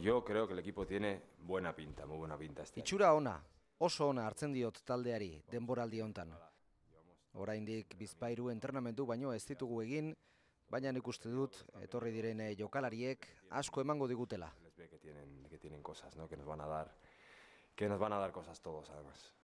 Yo creo que el equipo tiene buena pinta, muy buena pinta. Este Itxura ona, oso ona hartzen diot taldeari, denboraldi hontan. Oraindik bizpairu entrenamendu baino ez ditugu egin, baina nik uste dut etorri direne eh, jokalariek asko emango digutela. Que tienen, que tienen cosas, no? Que nos van a dar, que nos van a dar cosas todos, además.